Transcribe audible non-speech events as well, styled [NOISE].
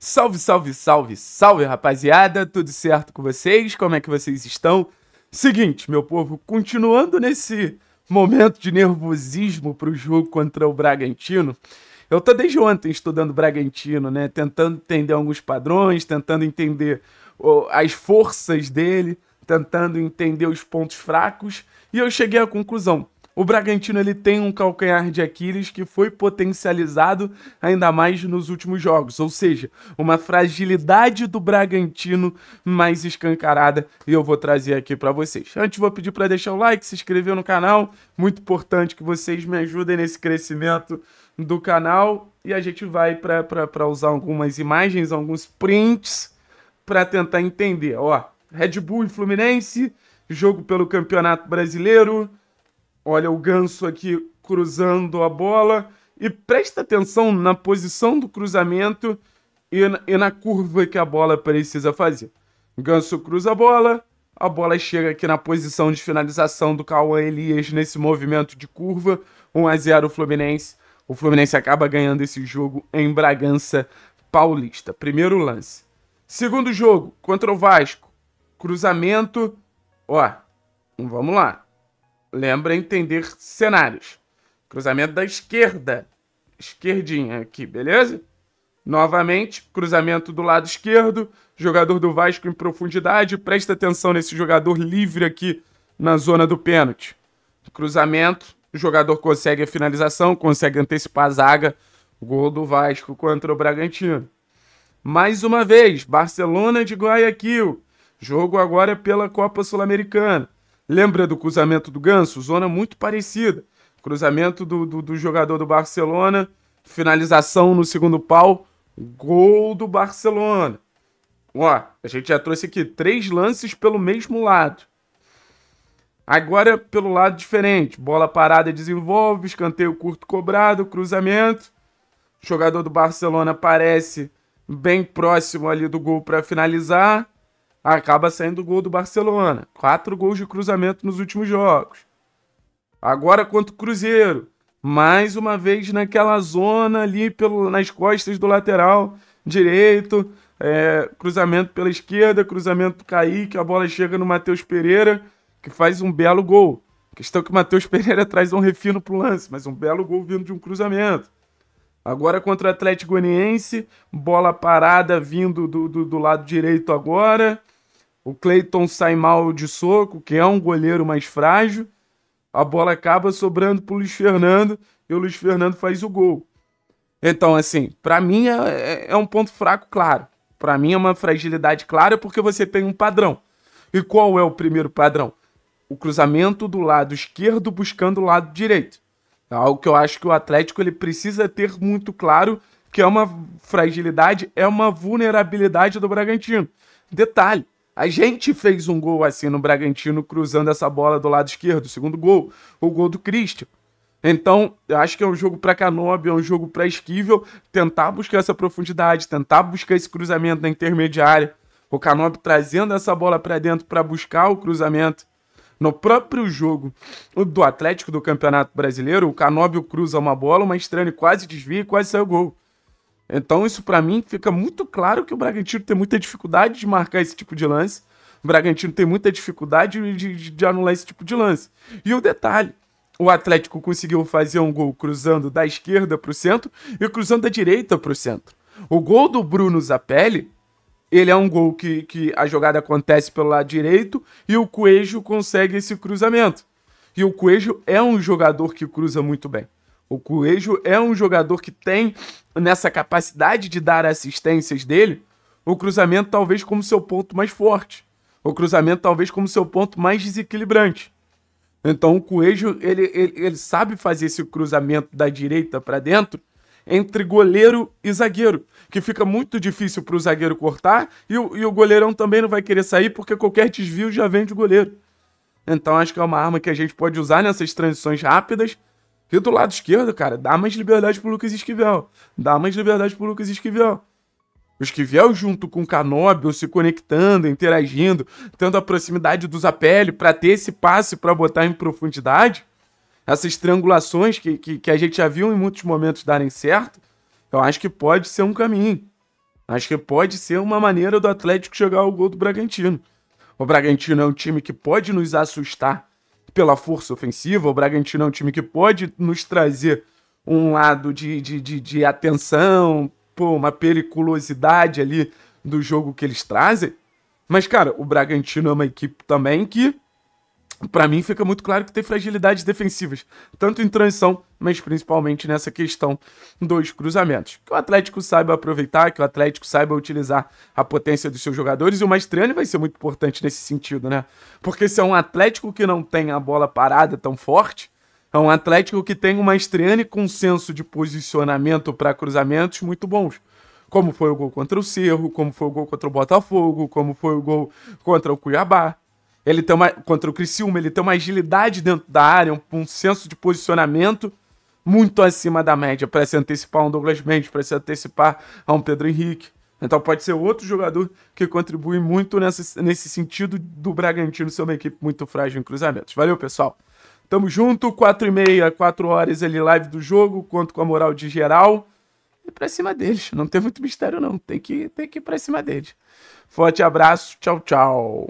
Salve, salve, salve, salve, rapaziada! Tudo certo com vocês? Como é que vocês estão? Seguinte, meu povo, continuando nesse momento de nervosismo pro jogo contra o Bragantino, eu tô desde ontem estudando Bragantino, né? Tentando entender alguns padrões, tentando entender oh, as forças dele, tentando entender os pontos fracos, e eu cheguei à conclusão o Bragantino ele tem um calcanhar de Aquiles que foi potencializado ainda mais nos últimos jogos, ou seja, uma fragilidade do Bragantino mais escancarada e eu vou trazer aqui para vocês. Antes vou pedir para deixar o like, se inscrever no canal, muito importante que vocês me ajudem nesse crescimento do canal e a gente vai para usar algumas imagens, alguns prints para tentar entender. Ó, Red Bull e Fluminense, jogo pelo Campeonato Brasileiro, Olha o ganso aqui cruzando a bola e presta atenção na posição do cruzamento e na, e na curva que a bola precisa fazer. Ganso cruza a bola, a bola chega aqui na posição de finalização do Cauã Elias nesse movimento de curva. 1 a 0 Fluminense. O Fluminense acaba ganhando esse jogo em Bragança Paulista. Primeiro lance. Segundo jogo, contra o Vasco. Cruzamento. Ó, vamos lá. Lembra entender cenários. Cruzamento da esquerda. Esquerdinha aqui, beleza? Novamente, cruzamento do lado esquerdo. Jogador do Vasco em profundidade. Presta atenção nesse jogador livre aqui na zona do pênalti. Cruzamento. O jogador consegue a finalização, consegue antecipar a zaga. Gol do Vasco contra o Bragantino. Mais uma vez, Barcelona de Guayaquil. Jogo agora pela Copa Sul-Americana. Lembra do cruzamento do Ganso? Zona muito parecida. Cruzamento do, do, do jogador do Barcelona, finalização no segundo pau, gol do Barcelona. Ó, a gente já trouxe aqui três lances pelo mesmo lado. Agora pelo lado diferente. Bola parada desenvolve, escanteio curto cobrado, cruzamento. O jogador do Barcelona aparece bem próximo ali do gol para finalizar acaba saindo o gol do Barcelona. Quatro gols de cruzamento nos últimos jogos. Agora contra o Cruzeiro. Mais uma vez naquela zona ali pelo, nas costas do lateral direito. É, cruzamento pela esquerda, cruzamento do Kaique, a bola chega no Matheus Pereira, que faz um belo gol. A questão é que o Matheus Pereira [LAUGHS] traz um refino pro lance, mas um belo gol vindo de um cruzamento. Agora contra o Atlético Goianiense, bola parada vindo do, do, do, lado direito agora. O Cleiton sai mal de soco, que é um goleiro mais frágil. A bola acaba sobrando para o Luiz Fernando e o Luiz Fernando faz o gol. Então, assim, para mim é, é, é um ponto fraco, claro. Para mim é uma fragilidade clara porque você tem um padrão. E qual é o primeiro padrão? O cruzamento do lado esquerdo buscando o lado direito. É algo que eu acho que o Atlético ele precisa ter muito claro que é uma fragilidade, é uma vulnerabilidade do Bragantino. Detalhe, a gente fez um gol assim no Bragantino cruzando essa bola do lado esquerdo, segundo gol, o gol do Christian. Então, eu acho que é um jogo para Canobi, é um jogo para Esquivel, tentar buscar essa profundidade, tentar buscar esse cruzamento na intermediária. O Canobi trazendo essa bola para dentro para buscar o cruzamento. No próprio jogo do Atlético do Campeonato Brasileiro, o Canóbio cruza uma bola, uma estranha quase desvia e quase saiu gol. Então isso para mim fica muito claro que o Bragantino tem muita dificuldade de marcar esse tipo de lance. O Bragantino tem muita dificuldade de, de, de anular esse tipo de lance. E o detalhe, o Atlético conseguiu fazer um gol cruzando da esquerda para o centro e cruzando da direita para o centro. O gol do Bruno Zapelli ele é um gol que, que a jogada acontece pelo lado direito e o Coelho consegue esse cruzamento. E o Coelho é um jogador que cruza muito bem. O Coelho é um jogador que tem nessa capacidade de dar assistências dele, o cruzamento talvez como seu ponto mais forte. O cruzamento talvez como seu ponto mais desequilibrante. Então o Coelho, ele, ele, ele sabe fazer esse cruzamento da direita para dentro entre goleiro e zagueiro, que fica muito difícil para o zagueiro cortar e o, e o goleirão também não vai querer sair porque qualquer desvio já vem de goleiro. Então acho que é uma arma que a gente pode usar nessas transições rápidas. E do lado esquerdo, cara, dá mais liberdade o Lucas Esquivel. Dá mais liberdade o Lucas Esquivel. O Esquivel junto com o Canóbio se conectando, interagindo, tendo a proximidade do Zapelli para ter esse passe para botar em profundidade essas triangulações que, que, que a gente já viu em muitos momentos darem certo, eu acho que pode ser um caminho. Acho que pode ser uma maneira do Atlético chegar ao gol do Bragantino. O Bragantino é um time que pode nos assustar pela força ofensiva, o Bragantino é um time que pode nos trazer um lado de, de, de, de atenção, pô, uma periculosidade ali do jogo que eles trazem. Mas, cara, o Bragantino é uma equipe também que para mim fica muito claro que tem fragilidades defensivas, tanto em transição, mas principalmente nessa questão dos cruzamentos. Que o Atlético saiba aproveitar, que o Atlético saiba utilizar a potência dos seus jogadores, e o Mastriani vai ser muito importante nesse sentido, né? Porque se é um Atlético que não tem a bola parada tão forte, é um Atlético que tem o Mastriani com senso de posicionamento para cruzamentos muito bons como foi o gol contra o Cerro, como foi o gol contra o Botafogo, como foi o gol contra o Cuiabá. Ele tem uma, contra o Criciúma, ele tem uma agilidade dentro da área, um, um senso de posicionamento muito acima da média para se antecipar um Douglas Mendes, para se antecipar a um Pedro Henrique. Então pode ser outro jogador que contribui muito nessa, nesse sentido do Bragantino ser uma equipe muito frágil em cruzamentos. Valeu, pessoal. Tamo junto, 4 e meia, 4 horas ali live do jogo, conto com a moral de geral. E pra cima deles, não tem muito mistério não, tem que, tem que ir pra cima deles. Forte abraço, tchau, tchau.